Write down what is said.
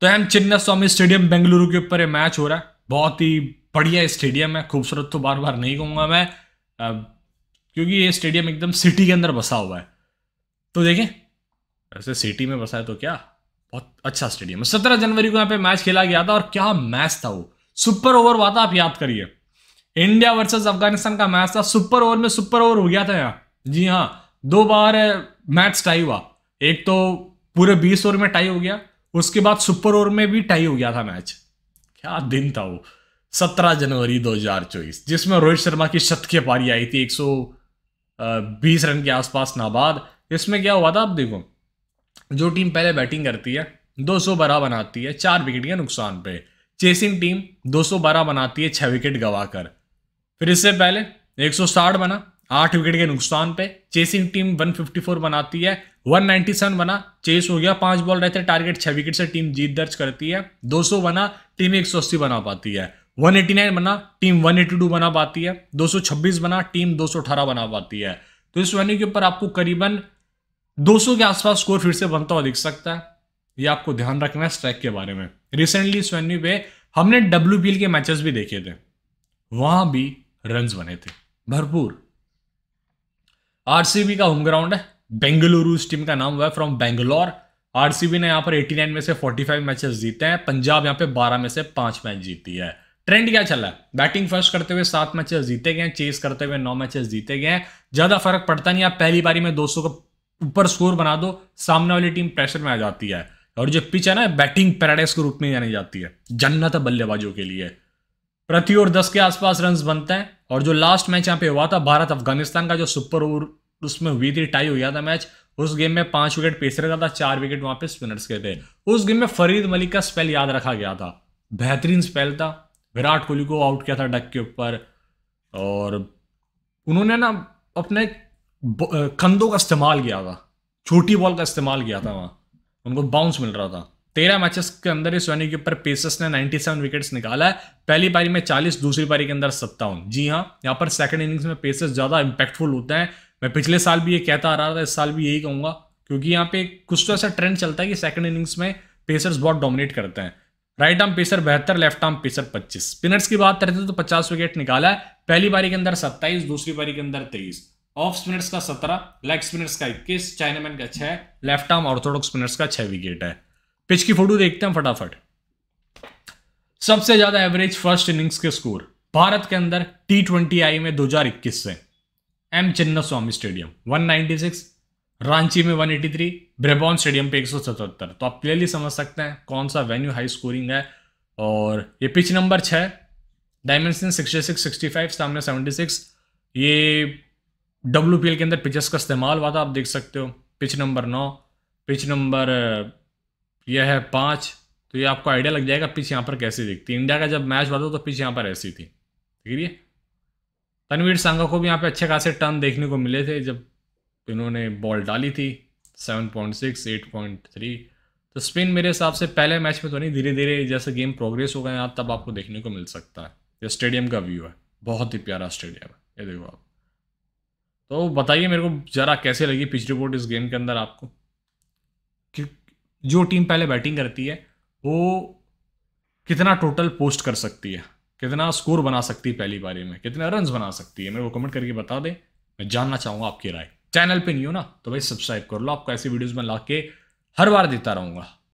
तो M Chinnaswamy stadium Bengaluru के ऊपर ये मैच हो रहा है बहुत ही बढ़िया स्टेडियम है खूबसूरत तो बार बार नहीं कहूँगा मैं क्योंकि ये स्टेडियम एकदम सिटी के अंदर बसा हुआ है तो देखें वैसे सिटी में बसा है तो क्या बहुत अच्छा स्टेडियम है सत्रह जनवरी को यहाँ पे मैच खेला गया था और क्या मैच था वो सुपर ओवर हुआ था आप याद करिए इंडिया वर्सेस अफगानिस्तान का मैच था सुपर ओवर में सुपर ओवर हो गया था यहाँ जी हाँ दो बार मैच टाई हुआ एक तो पूरे बीस ओवर में टाई हो गया उसके बाद सुपर ओवर में भी टाई हो गया था मैच क्या दिन था वो सत्रह जनवरी दो हजार चौबीस जिसमें रोहित शर्मा की शत की पारी आई थी एक सौ बीस रन के आसपास नाबाद इसमें क्या हुआ था आप देखो जो टीम पहले बैटिंग करती है दो सौ बारह बनाती है चार विकेट के नुकसान पे चेसिंग टीम दो सौ बारह बनाती है छह विकेट गवाकर फिर इससे पहले एक सौ साठ बना आठ विकेट के नुकसान पे चेसिंग टीम 154 बनाती है 197 बना चेस हो गया पांच बॉल रहते टारगेट छह विकेट से टीम जीत दर्ज करती है 200 बना टीम 180 बना पाती है 189 बना टीम 182 बना पाती है 226 बना टीम 218 बना पाती है तो इस वेन्यू के ऊपर आपको करीबन 200 के आसपास स्कोर फिर से बनता हुआ दिख सकता है ये आपको ध्यान रखना है स्ट्राइक के बारे में रिसेंटली इस वेन्यू पे हमने डब्ल्यू के मैचेस भी देखे थे वहां भी रन बने थे भरपूर आरसीबी का होम ग्राउंड है बेंगलुरु इस टीम का नाम हुआ है फ्रॉम बेंगलोर आरसीबी ने यहाँ पर 89 में से 45 मैचेस जीते हैं पंजाब यहाँ पे 12 में से 5 मैच जीती है ट्रेंड क्या चला है बैटिंग फर्स्ट करते हुए सात मैचेस जीते गए चेस करते हुए नौ मैचेस जीते गए हैं ज्यादा फर्क पड़ता नहीं आप पहली बारी में 200 का ऊपर स्कोर बना दो सामने वाली टीम प्रेशर में आ जाती है और जो पिच है ना बैटिंग पैराडाइस के रूप में जानी जाती है जन्नत है बल्लेबाजों के लिए प्रति ओवर दस के आसपास रन बनते हैं और जो लास्ट मैच यहाँ पे हुआ था भारत अफगानिस्तान का जो सुपर ओवर उसमें हुई थी टाई हुआ था मैच उस गेम में पांच विकेट पेसर का था चार विकेट वहां पे स्पिनर्स के थे उस गेम में फरीद मलिक का स्पेल याद रखा गया था बेहतरीन स्पेल था विराट कोहली को आउट किया था डक के ऊपर और उन्होंने ना अपने कंधों का इस्तेमाल किया था छोटी बॉल का इस्तेमाल किया था वहाँ उनको बाउंस मिल रहा था तेरह मैचेस के अंदर इस सोनी के ऊपर पेसर्स ने 97 विकेट्स निकाला है पहली पारी में 40 दूसरी पारी के अंदर सत्तावन जी हाँ यहाँ पर सेकंड इनिंग्स में पेसर्स ज़्यादा इंपैक्टफुल होते हैं मैं पिछले साल भी ये कहता आ रहा था इस साल भी यही कहूँगा क्योंकि यहाँ पे कुछ तो ऐसा ट्रेंड चलता है कि सेकंड इनिंग्स में पेसर्स बहुत डोमिनेट करते हैं राइट आर्म पेसर बेहतर लेफ्ट आर्म पेसर पच्चीस स्पिनर्स की बात करते तो पचास विकेट निकाला है पहली पारी के अंदर सत्ताईस दूसरी पारी के अंदर तेईस ऑफ स्पिनर्स का सत्रह लेग स्पिनर्स का इक्कीस चाइनामैन का छह लेफ्ट आर्म ऑर्थोडॉक्स स्पिनर्स का छह विकेट है पिच की फोटो देखते हैं फटाफट सबसे ज्यादा एवरेज फर्स्ट इनिंग्स के स्कोर भारत के अंदर टी ट्वेंटी आई में 2021 से M Chinnaswamy stadium 196 Ranchi में 183 ब्रेबॉन स्टेडियम पे 177 तो आप क्लियरली समझ सकते हैं कौन सा वेन्यू हाई स्कोरिंग है और ये पिच नंबर छः डायमेंशन सिक्सटी फाइव सामने सिक्स ये डब्ल्यू के अंदर पिचेस का इस्तेमाल हुआ था आप देख सकते हो पिच नंबर नौ पिच नंबर यह है पाँच तो ये आपको आइडिया लग जाएगा पिच यहाँ पर कैसी दिखती है इंडिया का जब मैच हुआ था तो पिच यहाँ पर ऐसी थी ठीक है तनवीर सांगा को भी यहाँ पे अच्छे खासे टर्न देखने को मिले थे जब इन्होंने बॉल डाली थी 7.6, 8.3 तो स्पिन मेरे हिसाब से पहले मैच में तो नहीं धीरे धीरे जैसे गेम प्रोग्रेस हो गए आप तब आपको देखने को मिल सकता है ये स्टेडियम का व्यू है बहुत ही प्यारा स्टेडियम है ये देखो आप तो बताइए मेरे को ज़रा कैसे लगी पिच रिपोर्ट इस गेम के अंदर आपको जो टीम पहले बैटिंग करती है वो कितना टोटल पोस्ट कर सकती है कितना स्कोर बना सकती है पहली बारी में कितना रन बना सकती है मेरे को कमेंट करके बता दें मैं जानना चाहूँगा आपकी राय चैनल पे नहीं हो ना तो भाई सब्सक्राइब कर लो आपको ऐसी वीडियोस में ला के हर बार देता रहूँगा